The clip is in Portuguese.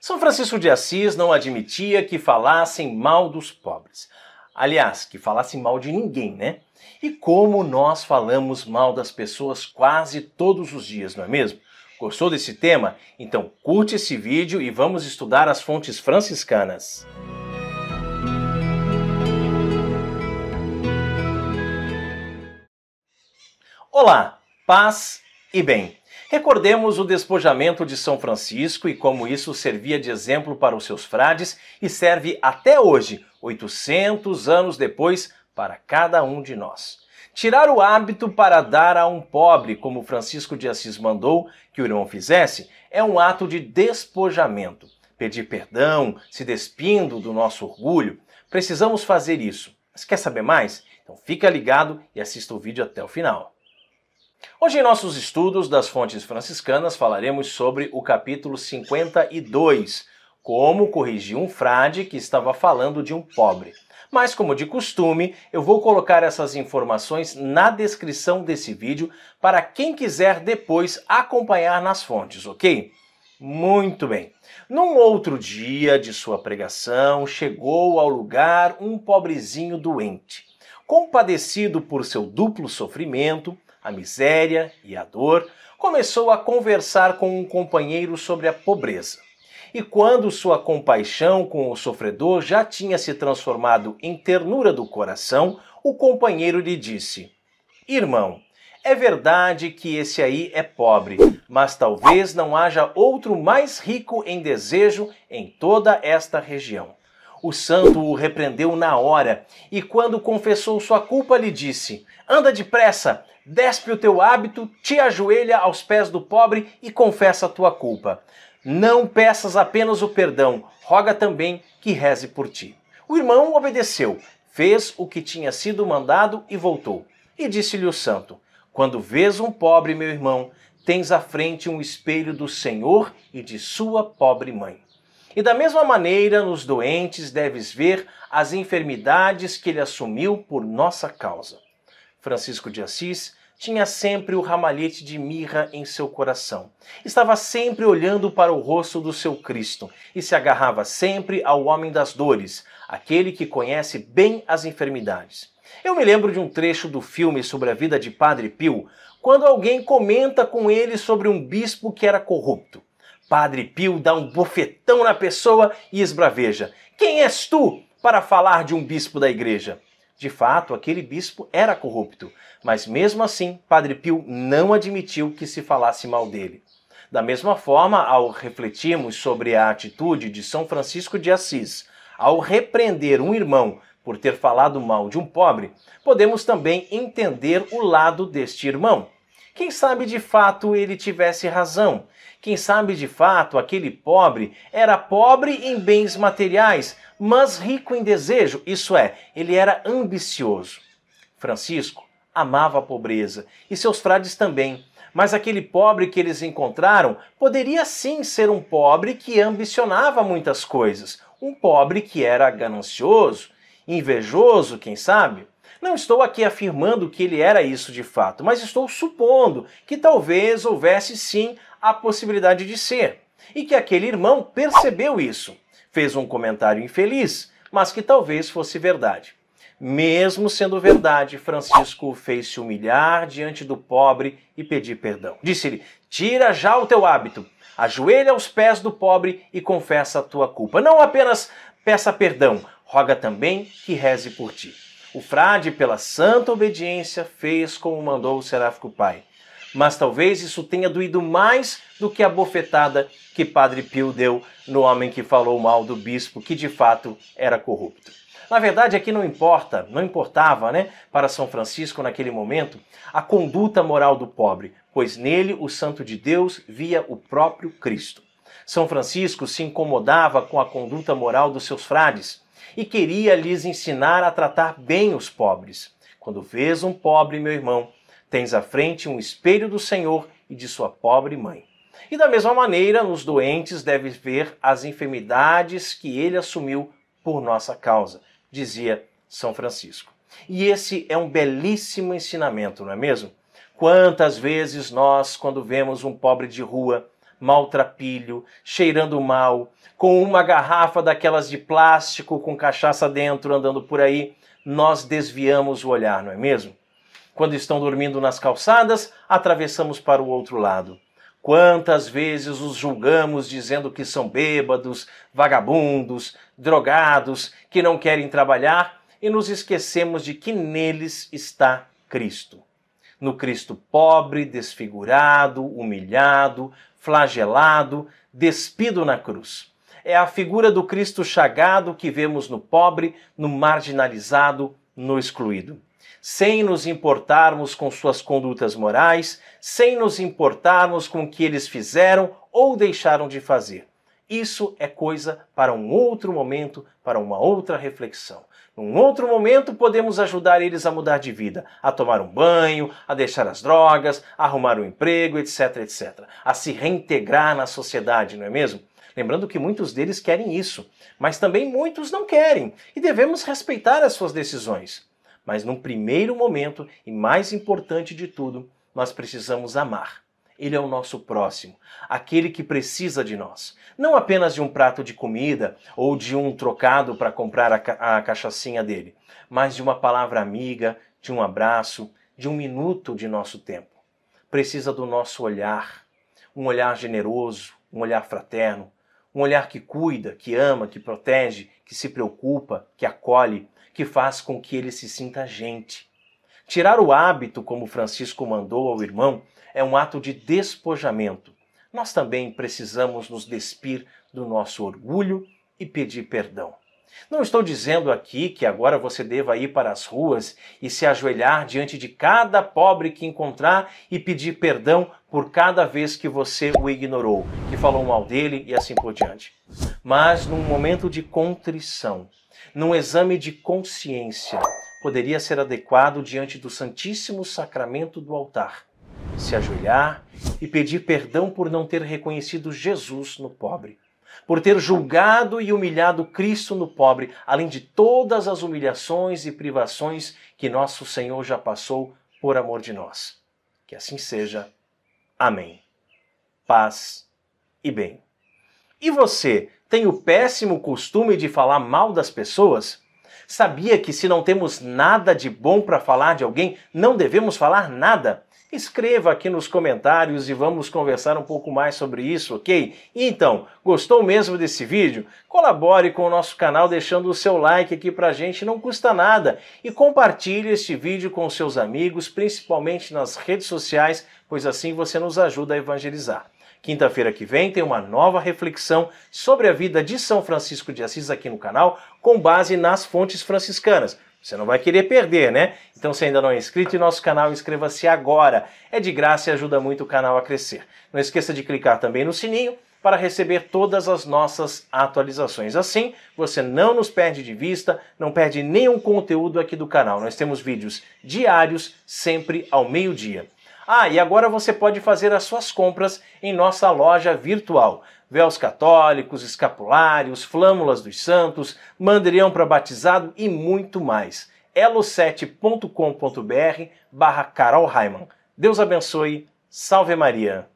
São Francisco de Assis não admitia que falassem mal dos pobres. Aliás, que falassem mal de ninguém, né? E como nós falamos mal das pessoas quase todos os dias, não é mesmo? Gostou desse tema? Então curte esse vídeo e vamos estudar as fontes franciscanas. Olá, paz e bem. Recordemos o despojamento de São Francisco e como isso servia de exemplo para os seus frades e serve até hoje, 800 anos depois, para cada um de nós. Tirar o hábito para dar a um pobre, como Francisco de Assis mandou que o irmão fizesse, é um ato de despojamento. Pedir perdão, se despindo do nosso orgulho, precisamos fazer isso. Mas quer saber mais? Então fica ligado e assista o vídeo até o final. Hoje, em nossos estudos das fontes franciscanas, falaremos sobre o capítulo 52, como corrigir um frade que estava falando de um pobre. Mas, como de costume, eu vou colocar essas informações na descrição desse vídeo para quem quiser depois acompanhar nas fontes, ok? Muito bem. Num outro dia de sua pregação, chegou ao lugar um pobrezinho doente. Compadecido por seu duplo sofrimento, a miséria e a dor, começou a conversar com um companheiro sobre a pobreza. E quando sua compaixão com o sofredor já tinha se transformado em ternura do coração, o companheiro lhe disse: Irmão, é verdade que esse aí é pobre, mas talvez não haja outro mais rico em desejo em toda esta região. O santo o repreendeu na hora e, quando confessou sua culpa, lhe disse: Anda depressa, despe o teu hábito, te ajoelha aos pés do pobre e confessa a tua culpa. Não peças apenas o perdão, roga também que reze por ti. O irmão obedeceu, fez o que tinha sido mandado e voltou. E disse-lhe o santo: Quando vês um pobre, meu irmão, tens à frente um espelho do Senhor e de sua pobre mãe. E da mesma maneira, nos doentes deves ver as enfermidades que ele assumiu por nossa causa. Francisco de Assis, tinha sempre o ramalhete de mirra em seu coração. Estava sempre olhando para o rosto do seu Cristo e se agarrava sempre ao homem das dores, aquele que conhece bem as enfermidades. Eu me lembro de um trecho do filme sobre a vida de Padre Pio, quando alguém comenta com ele sobre um bispo que era corrupto. Padre Pio dá um bofetão na pessoa e esbraveja: Quem és tu para falar de um bispo da igreja? De fato, aquele bispo era corrupto, mas mesmo assim, Padre Pio não admitiu que se falasse mal dele. Da mesma forma, ao refletirmos sobre a atitude de São Francisco de Assis, ao repreender um irmão por ter falado mal de um pobre, podemos também entender o lado deste irmão. Quem sabe de fato ele tivesse razão? Quem sabe de fato aquele pobre era pobre em bens materiais, mas rico em desejo, isso é, ele era ambicioso. Francisco amava a pobreza e seus frades também. Mas aquele pobre que eles encontraram poderia sim ser um pobre que ambicionava muitas coisas, um pobre que era ganancioso, invejoso, quem sabe? Não estou aqui afirmando que ele era isso de fato, mas estou supondo que talvez houvesse sim a possibilidade de ser. E que aquele irmão percebeu isso, fez um comentário infeliz, mas que talvez fosse verdade. Mesmo sendo verdade, Francisco fez-se humilhar diante do pobre e pedir perdão. Disse-lhe: Tira já o teu hábito, ajoelha aos pés do pobre e confessa a tua culpa. Não apenas peça perdão, roga também que reze por ti. O frade, pela santa obediência, fez como mandou o seráfico pai. Mas talvez isso tenha doído mais do que a bofetada que Padre Pio deu no homem que falou mal do bispo, que de fato era corrupto. Na verdade, aqui não importa, não importava, né, para São Francisco naquele momento, a conduta moral do pobre, pois nele o santo de Deus via o próprio Cristo. São Francisco se incomodava com a conduta moral dos seus frades, e queria lhes ensinar a tratar bem os pobres. Quando vês um pobre, meu irmão, tens à frente um espelho do Senhor e de sua pobre mãe. E da mesma maneira, nos doentes deves ver as enfermidades que ele assumiu por nossa causa, dizia São Francisco. E esse é um belíssimo ensinamento, não é mesmo? Quantas vezes nós, quando vemos um pobre de rua, maltrapilho, cheirando mal, com uma garrafa daquelas de plástico com cachaça dentro andando por aí, nós desviamos o olhar, não é mesmo? Quando estão dormindo nas calçadas, atravessamos para o outro lado. Quantas vezes os julgamos dizendo que são bêbados, vagabundos, drogados, que não querem trabalhar e nos esquecemos de que neles está Cristo. No Cristo pobre, desfigurado, humilhado, flagelado, despido na cruz. É a figura do Cristo chagado que vemos no pobre, no marginalizado, no excluído. Sem nos importarmos com suas condutas morais, sem nos importarmos com o que eles fizeram ou deixaram de fazer. Isso é coisa para um outro momento, para uma outra reflexão. Num outro momento, podemos ajudar eles a mudar de vida, a tomar um banho, a deixar as drogas, a arrumar um emprego, etc, etc. A se reintegrar na sociedade, não é mesmo? Lembrando que muitos deles querem isso, mas também muitos não querem e devemos respeitar as suas decisões. Mas num primeiro momento, e mais importante de tudo, nós precisamos amar. Ele é o nosso próximo, aquele que precisa de nós. Não apenas de um prato de comida ou de um trocado para comprar a, ca a cachaçinha dele, mas de uma palavra amiga, de um abraço, de um minuto de nosso tempo. Precisa do nosso olhar, um olhar generoso, um olhar fraterno, um olhar que cuida, que ama, que protege, que se preocupa, que acolhe, que faz com que ele se sinta gente. Tirar o hábito, como Francisco mandou ao irmão, é um ato de despojamento. Nós também precisamos nos despir do nosso orgulho e pedir perdão. Não estou dizendo aqui que agora você deva ir para as ruas e se ajoelhar diante de cada pobre que encontrar e pedir perdão por cada vez que você o ignorou, que falou mal dele e assim por diante. Mas num momento de contrição, num exame de consciência, poderia ser adequado diante do Santíssimo Sacramento do altar, se ajoelhar e pedir perdão por não ter reconhecido Jesus no pobre, por ter julgado e humilhado Cristo no pobre, além de todas as humilhações e privações que nosso Senhor já passou por amor de nós. Que assim seja. Amém. Paz e bem. E você tem o péssimo costume de falar mal das pessoas? Sabia que se não temos nada de bom para falar de alguém, não devemos falar nada? Escreva aqui nos comentários e vamos conversar um pouco mais sobre isso, ok? Então, gostou mesmo desse vídeo? Colabore com o nosso canal deixando o seu like aqui pra gente, não custa nada. E compartilhe este vídeo com seus amigos, principalmente nas redes sociais, pois assim você nos ajuda a evangelizar. Quinta-feira que vem tem uma nova reflexão sobre a vida de São Francisco de Assis aqui no canal, com base nas fontes franciscanas. Você não vai querer perder, né? Então, se ainda não é inscrito em nosso canal, inscreva-se agora. É de graça e ajuda muito o canal a crescer. Não esqueça de clicar também no sininho para receber todas as nossas atualizações. Assim, você não nos perde de vista, não perde nenhum conteúdo aqui do canal. Nós temos vídeos diários, sempre ao meio-dia. Ah, e agora você pode fazer as suas compras em nossa loja virtual. Véus católicos, escapulários, flâmulas dos santos, mandrião para batizado e muito mais. elo7.com.br barra Carol Raiman. Deus abençoe. Salve Maria!